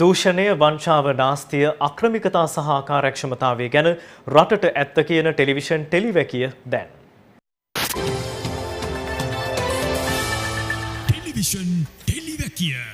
දූෂණය වංචාව නාස්තිය අක්‍රමිකතා සහ ආකාරක්ෂමතාවය ගැන රටට ඇත්ත කියන ටෙලිවිෂන් ටෙලිවැකිය දැන්. ටෙලිවිෂන් ටෙලිවැකිය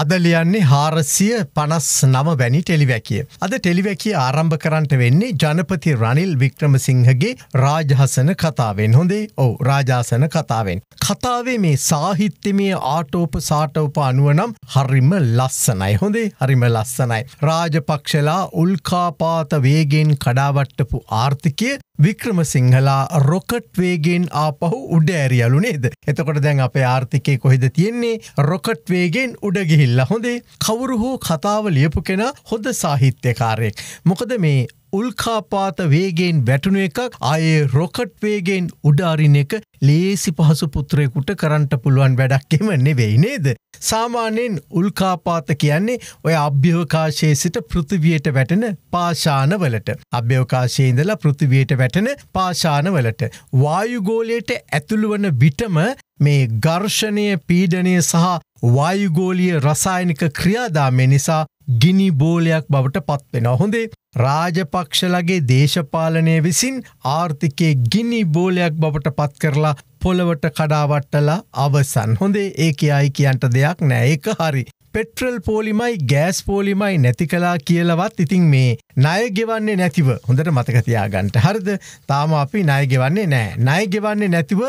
අද ලියන්නේ හාරසිය පනස් නම වැනි ටෙලිවැකිය. අද ටෙලිවැකිය ආරම්භ කරන්ට වෙන්නේ ජනපති රනිල් වික්‍රමසිංහගේ රාජහසන කතාවෙන් හොඳේ ඔවු රාජාසන කතාවෙන්. කතාවේ මේ සාහිත්‍යමය ආටෝප සාටවප අනුවනම් හරිම ලස්සනයි හොඳේ හරිම ලස්සනයි. රාජපක්ෂලා උල්කාපාත වේගෙන් කඩාවට්ටපු ආර්ථිකය වික්‍රමසිංහලා රොකට් වේගෙන් ආපහු උඩෑරියලු නේද. එතකොට දැන් අපේ ආර්ථිකය කොහෙද තියෙන්නේ රොකට් වේගෙන් උඩගිහිල්. ඇවිල්ලා හොඳේ කවුරු හෝ කතාව ලියපු කෙන හොඳ සාහිත්‍යකාරයෙක්. මොකද මේ උල්කාපාත වේගෙන් වැටුණු එකක් අයේ රොකට් වේගෙන් උඩාරින එක ලේසි පහසු පුත්‍රයෙකුට කරන්නට පුළුවන් වැඩක්කෙම නෙවෙයි නේද. සාමාන්‍යයෙන් උල්කාපාත කියන්නේ ඔය අභ්‍යවකාශයේ සිට පෘතිවියට වැටෙන පාශානවලට. අභ්‍යවකාශයඉඳලා පෘතිවියට වැටෙන පාශානවලට. වායුගෝලයට ඇතුළුවන විටම මේ ගර්ෂණය පීඩනය සහ වායුගෝලිය රසායනික ක්‍රියාදාමය නිසා ගිනි බෝලයක් බවට පත්වෙන. හොඳේ රාජපක්ෂලගේ දේශපාලනය විසින් ආර්ථිකයේ ගිනි බෝලයක් බවට පත් කරලා පොළවට කඩාවට්ටලා අවසන් හොඳේ ඒක අයි කියන්ට දෙයක් නෑ ඒක හරි පෙට්‍රල් පෝලිමයි ගෑස් පෝලිමයි නැති කලා කියලවත් ඉතින් මේ නය ගෙවන්නේ නැතිව හොඳට මතකතියාගන්ට හරිද තාම අපි නය ගෙවන්නේ නෑ නය ගෙවන්නේ නැතිව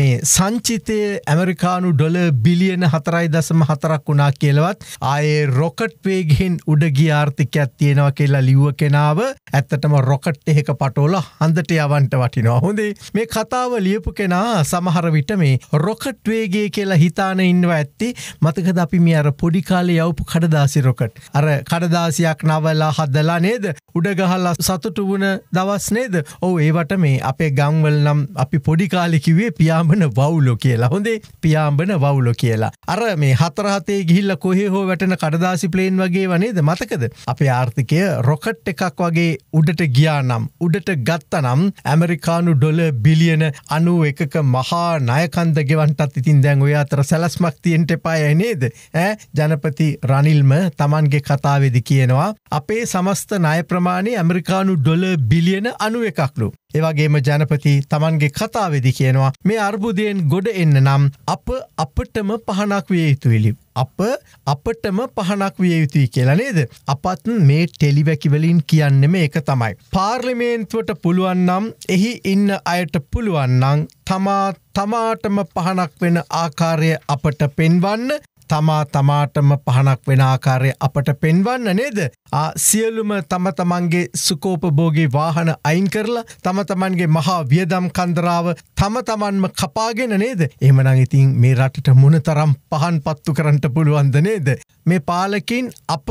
මේ සංචිතය ඇමරිකානු ඩොල බිලියන හතරයි දසම හතරක් වුණා කියලවත් ආයේ රොකට් වේගෙන් උඩගිය ආර්ථිකයක් තියෙනවා කියලා ලිව්ව කෙනාව ඇත්තටම රොකට් එහෙක පටෝල හඳට යවන්ට වටිනවා හොඳේ මේ කතාව ලියපු කෙනා සමහර විට මේ රොකට් වේගේ කියලා හිතාන ඉන්නව ඇත්ති මතකද අපි මේ අර පොඩි කාලේ යවපු කඩදාසි රොකට්. අර කඩදාසියක් නවලා හදලා නේද උඩගහල්ලා සතුටු වුණ දවස් නේද ඔව ඒවට මේ අපේ ගංවල් නම් අපි පොඩිකාලිකිවේ පියාඹන වවුලො කියලා හොඳේ පියාම්බන වවුලො කියලා. අර මේ හතරහතේ ගිල්ල කොහේ හෝ වැටන කඩදාසි ප්ලේන් වගේ වනේද මතකද. අපේ ආර්ථිකය රොකට් එකක් වගේ උඩට ගියා නම් උඩට ගත්ත නම් ඇමරිකානු ඩොල බිලියන අනුව එකක මහා නයකන්ද ගෙවන්ටත් ඉතින් දැන් ඔය අතර සැලස්මක් තියෙන්ට පාය නේද ජන ජනපති රනිල්ම තමන්ගේ කතාවෙදි කියනවා. අපේ සමස්ත ණය ප්‍රමාණය ඇමරිකානු ඩොල බිලියන අනුව එකක්ලු. ඒවගේම ජනපති තමන්ගේ කතාවෙදි කියනවා මේ අර්බුදයෙන් ගොඩ එන්න නම් අප අපටම පහනක් විය යුතුවෙලි. අප අපටම පහනක් විය යුතුයි කියලා නේද. අපත් මේ ටෙලිවැකිවලින් කියන්න මේ එක තමයි. පාර්ලිමේන්තුවට පුළුවන්නම් එහි ඉන්න අයට පුළුවන්නං තමා තමාටම පහනක් වෙන ආකාරය අපට පෙන්වන්න තමා තමාටම පහනක් වෙන ආකාරය අපට පෙන්වන්න නේද. සියලුම තම තමන්ගේ සුකෝපභෝගේ වාහන අයින් කරලා තම තමන්ගේ මහා වියදම් කන්දරාව තම තමන්ම කපාගෙන නේද. එමනං ඉතින් මේ රටට මුණ තරම් පහන් පත්තු කරන්නට පුළුවන්ද නේද. මේ පාලකින් අප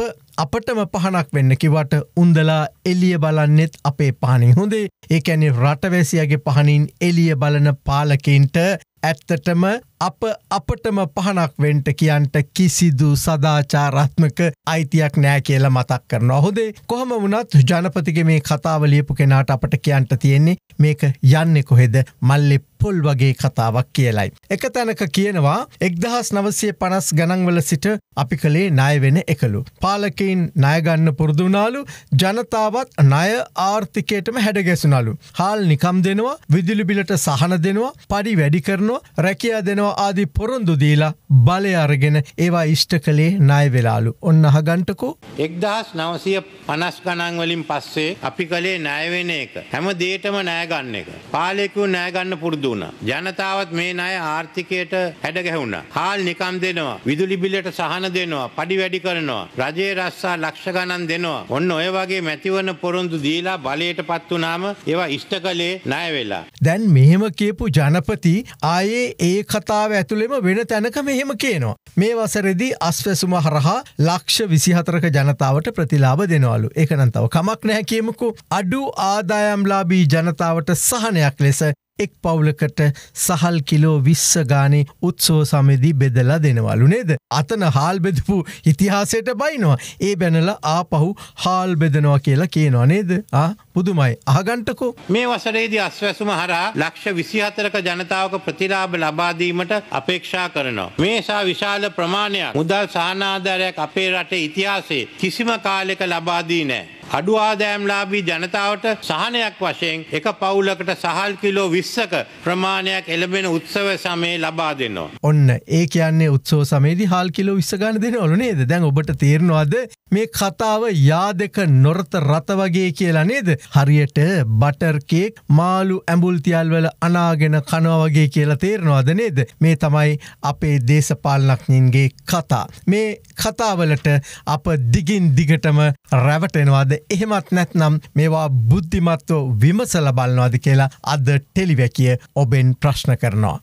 අපටම පහනක් වෙන්න කිවට උන්දලා එලිය බලන්නෙත් අපේ පානින් හොඳේ ඒකැනි රටවැසියගේ පහනින් එලිය බලන පාලකින්ට ඇත්තටම අප අපටම පහනක් වෙන්ට කියන්ට කිසිදු සදාචාරාත්මක අයිතියක් නෑ කියලා මතක් කරන හොදේ කොහම වනත් ජනපතිගේ මේ කතාව ලියපු කෙනාට අපට කියන්ට තියෙන්නේ මේක යන්නෙ කොහෙද මල්ලෙ පොල් වගේ කතාවක් කියලයි. එක තැනක කියනවා එක්දහස් නවසය පනස් ගණන්වල සිට අපි කළේ ණයවෙන එකලු. පාලකයින් ණයගන්න පුරදුනාලු ජනතාවත් ණය ආර්ථිකයටම හැඩගැසුනලු. හාල් නිකම් දෙනවා විදුලිබිලට සහන දෙනවා පඩි වැඩි කරනවා රැකයා දෙනවා කරනවා ආදි පොරොන්දු දීලා බලය අරගෙන ඒවා ඉෂ්ට කළේ ණය වෙලාලු. ඔන්න අහගන්ටකෝ. 1950 ගණන් වලින් පස්සේ අපි කලේ ණය වෙන එක. හැම දෙයකම ණය ගන්න එක. පාලකයෝ ණය ගන්න පුරුදු වුණා. ජනතාවත් මේ ණය ආර්ථිකයට හැඩ ගැහුණා. හාල් නිකම් දෙනවා. විදුලි බිලට සහන දෙනවා. පඩි වැඩි කරනවා. රජයේ රස්සා ලක්ෂ ගණන් දෙනවා. ඔන්න ඔය වගේ මැතිවරණ පොරොන්දු දීලා බලයට පත් වුණාම ඒවා ඉෂ්ට කළේ ණය වෙලා. දැන් මෙහෙම කියපු ජනපති ආයේ ඒ කතා ලංකාව ඇතුළෙම වෙන තැනක මෙහෙම කියනවා. මේ වසරෙදි අස්වැසුම හරහා ලක්ෂ විසිහතරක ජනතාවට ප්‍රතිලාබ දෙනවලු එකනන්තව කමක් නැහැ කියමුකු අඩු ආදායම්ලාබී ජනතාවට සහනයක් ලෙස එක් පවුලකට සහල් කිලෝ විස්ස ගානේ උත්සෝ සමෙදී බෙදලා දෙනවලු නේද. අතන හාල් බෙදපු ඉතිහාසයට බයිනවා. ඒ බැනල ආපහු හාල් බෙදනවා කියලා කියනවා නේද. පුදුමයි අහගන්ටකෝ. මේ වසරේදී අස්වැසුම හරා ලක්ෂ විසිහතරක ජනතාවක ප්‍රතිලාභ ලබාදීමට අපේක්ෂා කරනවා. මේසා විශාල ප්‍රමාණයක් මුදල් සහනාධාරයක් අපේ රටේ ඉතිහාසේ කිසිම කාලෙක ලබාදී නෑ. අඩු ආදෑම්ලාබී ජනතාවට සහනයක් වශයෙන් එක පවුලකට සහල් කිලෝ විස්සක ප්‍රමාණයක් එළබෙන උත්සව සමේ ලබා දෙනවා. ඔන්න ඒ කියන්නේ උත්සෝ සමේදි හාල් කිලෝ විස්සගන්න දෙන ඔලු නේද දැන් ඔබට තේරනවාද මේ කතාව යාදක නොරත රත වගේ කියලා නේද හරියට බටර්කේක් මාලු ඇඹුල්තියල්වල අනාගෙන කනවා වගේ කියලා තේරනවාද නේද මේ තමයි අපේ දේශපාලනක්ඥින්ගේ කතා. මේ කතාවලට අප දිගින් දිගටම රැවටෙනවාද එහෙමත් නැත්නම් මේවා බුද්ධිමත්ව විමසල බලනවාද කියලා අද ටෙලිවැකිය ඔබෙන් ප්‍රශ්න කරනවා.